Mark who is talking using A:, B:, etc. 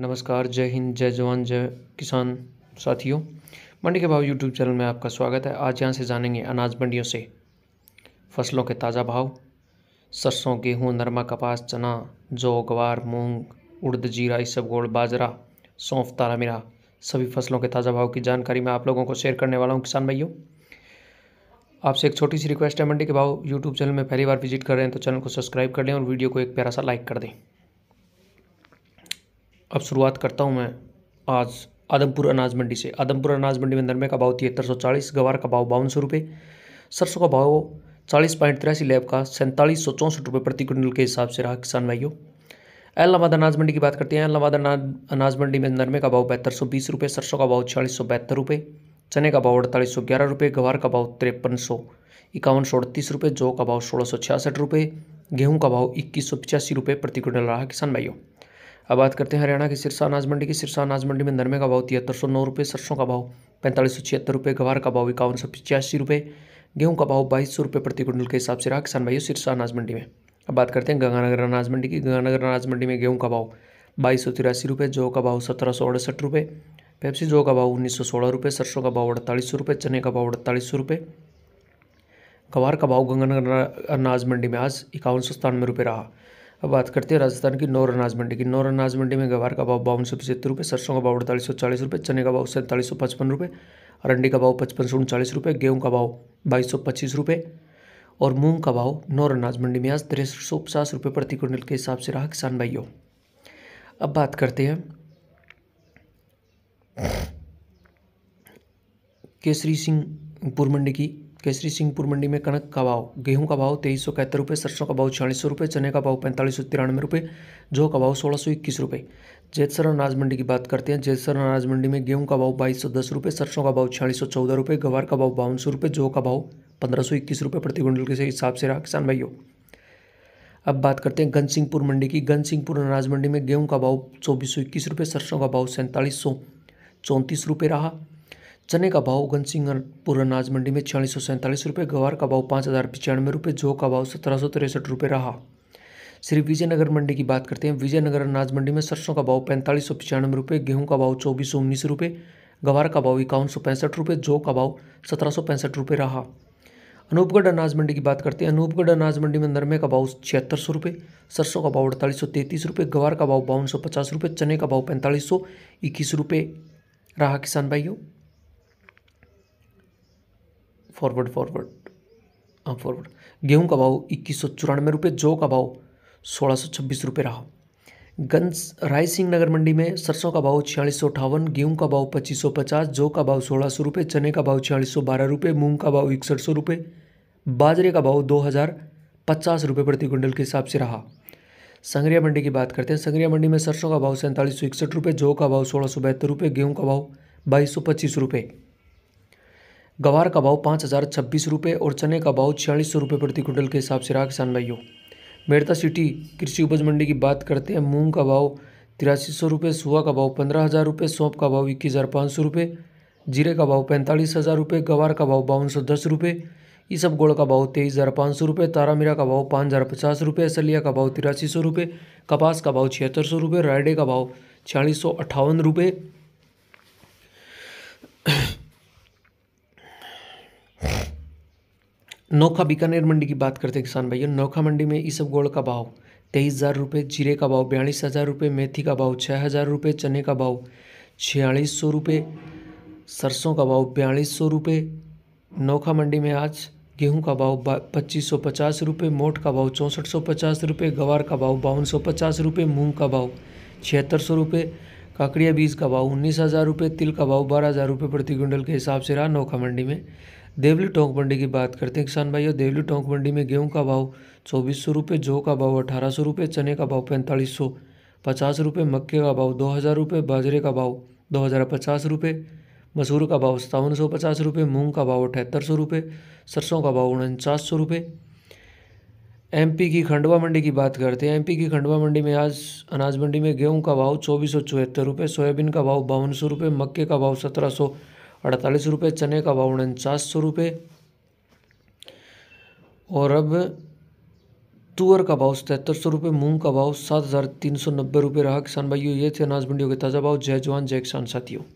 A: नमस्कार जय हिंद जय जवान जय किसान साथियों मंडी के भाव यूट्यूब चैनल में आपका स्वागत है आज यहाँ से जानेंगे अनाज मंडियों से फसलों के ताज़ा भाव सरसों गेहूँ नरमा कपास चना जौ गवार मूंग उड़द जीरा इसब गोड़ बाजरा सौंफ तारा मीरा सभी फसलों के ताज़ा भाव की जानकारी मैं आप लोगों को शेयर करने वाला हूँ किसान भाइयों आपसे एक छोटी सी रिक्वेस्ट है मंडी के भाव यूट्यूब चैनल में पहली बार विजिट कर रहे हैं तो चैनल को सब्सक्राइब कर लें और वीडियो को एक प्यारा सा लाइक कर दें अब शुरुआत करता हूँ मैं आज आदमपुर अनाज मंडी से आदमपुर अनाज मंडी में नरमे का भाव तिहत्तर सौ चालीस गवार का भाव बावन सौ रुपये सरसों का भाव चालीस पॉइंट तिरासी लैब का सैंतालीस सौ चौंसठ रुपये प्रति क्विंटल के हिसाब से रहा किसान भाइयों एलाहाबाद अनाज मंडी की बात करते हैं एलाहाबाद अनाज मंडी में नरमे का भाव बहत्तर सौ बीस रुपये सरसों का भाव छियालीस सौ बहत्तर रुपये चने का भाव अड़तालीस सौ ग्यारह रुपये गवार का भाव तिरपन सौ इक्यावन सौ अड़तीस रुपये जौ का भाव सोलह सौ छियासठ रुपये गेहूँ का भाव इक्कीस सौ पचासी रुपये प्रति क्विंटल रहा किसान भाइयों अब बात करते हैं हरियाणा की सिरसा अनाज मंडी की सिरसा अनाज मंडी में नरमे का भाव तिहत्तर सौ नौ रुपये सरसों का भाव पैंतालीस सौ छिहत्तर रुपये गवार का भाव इक्यावन सौ पचासी रुपये गेहूँ का भाव बाईस सौ रुपये प्रति क्विंटल के हिसाब से रहा किसान भाइयों सिरसा अनाज मंडी में अब बात करते हैं गंगानगर अनाज मंडी की गंगानगर अनाज मंडी में गेहूँ का भाव बाईस सौ तिरासी रुपये जौ का भाव सत्रह सौ अड़सठ रुपये पेप्सी जौ का भाव उन्नीस सौ सोलह रुपये सरसों का भाव अड़तालीस सौ रुपये चने का भाव अड़तालीस सौ रुपये गवार का भाव गंगानगर अनाज मंडी में आज इक्यावन सौ सतानवे रुपये रहा अब बात करते हैं राजस्थान की नौर अनाज मंडी की नौर अनाज मंडी में गवार का भाव बावन सौ पचहत्तर रुपये सरसों का भाव अड़तालीस सौ चालीस रुपये चने का भाव सैंतालीस सौ पचपन रुपये अरंडी का भाव पचपन सौ उनचालीस रुपये गेहूँ का भाव बाईस सौ पच्चीस रुपये और मूंग का भाव नौर अनाज मंडी में आज तिरसठ सौ पचास रुपये प्रति क्विंटल के हिसाब से रहा किसान भाइयों अब बात करते हैं केसरी सिंह पुर मंडी की केसरी सिंहपुर मंडी में कनक का भाव गेहूं का भाव तेईस सौ कहत्तर रुपये सरसों का भाव छियालीस सौ रुपये चने का भाव पैंतालीस सौ तिरानवे रुपये जो का भाव सोलह सौ इक्कीस रुपये जैतसर अनाज मंडी की बात करते हैं जैतसर अनाज मंडी में गेहूं का भाव बाईस सौ दस रुपये सरसों का भाव छियालीस सौ चौदह रुपये गवार का भाव बावन सौ रुपये जो का भाव पंद्रह सौ इक्कीस रुपये प्रति क्विंटल के हिसाब से रहा किसान भाइयों अब बात करते हैं गन सिंहपुर मंडी की गन सिंहपुर अनाज मंडी में गेहूँ का भाव चौबीस सौ इक्कीस रुपये सरसों का भाव सैंतालीस सौ चौंतीस रुपये रहा चने का भाव उगन सिंहपुर अनाज मंडी में छियालीस सौ सैंतालीस रुपये गवार का भाव पाँच हज़ार पचानवे रुपये जौ का भाव सत्रह सौ तिरसठ रुपये रहा श्री विजयनगर मंडी की बात करते हैं विजयनगर अनाज मंडी में सरसों का भाव पैंतालीस सौ पचानवे रुपये गेहूँ का भाव चौबीस सौ उन्नीस रुपये गवार का भाव इक्यावन सौ पैंसठ रुपये जौ का भाव सत्रह सौ पैंसठ रुपये रहा अनूपगढ़ अनाज मंडी की बात करते हैं अनूपगढ़ अनाज मंडी में नरमे का भाव छिहत्तर सौ रुपये सरसों का भाव अड़तालीस सौ तैंतीस रुपये गवार का भाव बावन सौ पचास रुपये चने का भाव पैंतालीस सौ इक्कीस रुपये रहा किसान भाइयों फॉरवर्ड फॉरवर्ड हाँ फॉरवर्ड गेहूँ का भाव इक्कीस सौ चौरानवे रुपये जौ का भाव सोलह सौ छब्बीस रुपये रहा गंज राय सिंह नगर मंडी में सरसों का भाव छियालीस सौ अठावन गेहूँ का भाव पच्चीस सौ पचास जौ का भाव सोलह सौ रुपये चने का भाव छियालीस सौ बारह रुपये मूंग का भाव इकसठ सौ रुपये बाजरे का भाव दो हज़ार पचास रुपये प्रति क्विंटल के हिसाब से रहा संग्रिया मंडी की बात करते हैं संग्रिया मंडी में सरसों का भाव सैंतालीस सौ इकसठ रुपये जौ का भाव सोलह सौ बहत्तर रुपये गेहूँ का भाव बाईस सौ पच्चीस रुपये गवार का भाव पाँच हज़ार छब्बीस रुपये और चने का भाव छियालीस सौ रुपये प्रति क्विंटल के हिसाब से रहा किसान भाइयों मेड़ता सिटी कृषि उपज मंडी की बात करते हैं मूंग का भाव तिरासी सौ रुपये सुआ का भाव पंद्रह हज़ार रुपये सौंप का भाव इक्कीस हज़ार पाँच सौ रुपये जीरे का भाव पैंतालीस हज़ार रुपये गवार का भाव बावन सौ दस रुपये सब गोड़ का भाव तेईस हज़ार पाँच सौ रुपये तारा मीरा का भाव पाँच हज़ार पचास रुपये असलिया का भाव तिरासी सौ रुपये कपास का भाव छिहत्तर सौ रुपये रायडे का भाव छियालीस सौ अट्ठावन रुपये नौखा बीकानेर मंडी की बात करते हैं किसान भाइयों नौखा मंडी में इस सब गोड़ का भाव तेईस हज़ार रुपये जीरे का भाव बयालीस हज़ार रुपये मेथी का भाव छः हज़ार रुपये चने का भाव छियालीस सौ रुपये सरसों का भाव बयालीस सौ रुपये नौखा मंडी में आज गेहूं का भाव पच्चीस सौ पचास रुपये मोट का भाव चौंसठ सौ पचास रुपये गवार का भाव बावन सौ पचास रुपये मूँग का भाव छिहत्तर सौ रुपये काकड़िया बीज का भाव उन्नीस हज़ार रुपये तिल का भाव बारह हज़ार रुपये प्रति क्विंटल के हिसाब से रहा नौखा मंडी में देवली टोंक मंडी की बात करते हैं किसान भाइयों देवली टोंक मंडी में गेहूं का भाव चौबीस सौ रुपये जौ का भाव अठारह सौ रुपये चने का भाव पैंतालीस सौ पचास रुपये मक्के का भाव दो हज़ार रुपये बाजरे का भाव दो हज़ार पचास रुपये मसूर का भाव सत्तावन सौ पचास रुपये मूँग का भाव अठहत्तर सौ रुपये सरसों का भाव उनचास सौ रुपये पी की खंडवा मंडी की बात करते हैं पी की खंडवा मंडी में आज अनाज मंडी में गेहूं का भाव चौबीस सौ चौहत्तर रुपये सोयाबीन का भाव बावन सौ रुपये मक्के का भाव सत्रह सौ अड़तालीस रुपये चने का भाव उनचास सौ रुपये और अब तुअर का भाव सतहत्तर सौ रुपये मूँग का भाव सात हज़ार तीन सौ नब्बे रुपये रहा किसान भाइयों ये थे अनाज मंडियों के ताज़ा भाव जय जवान जय किसान साथियों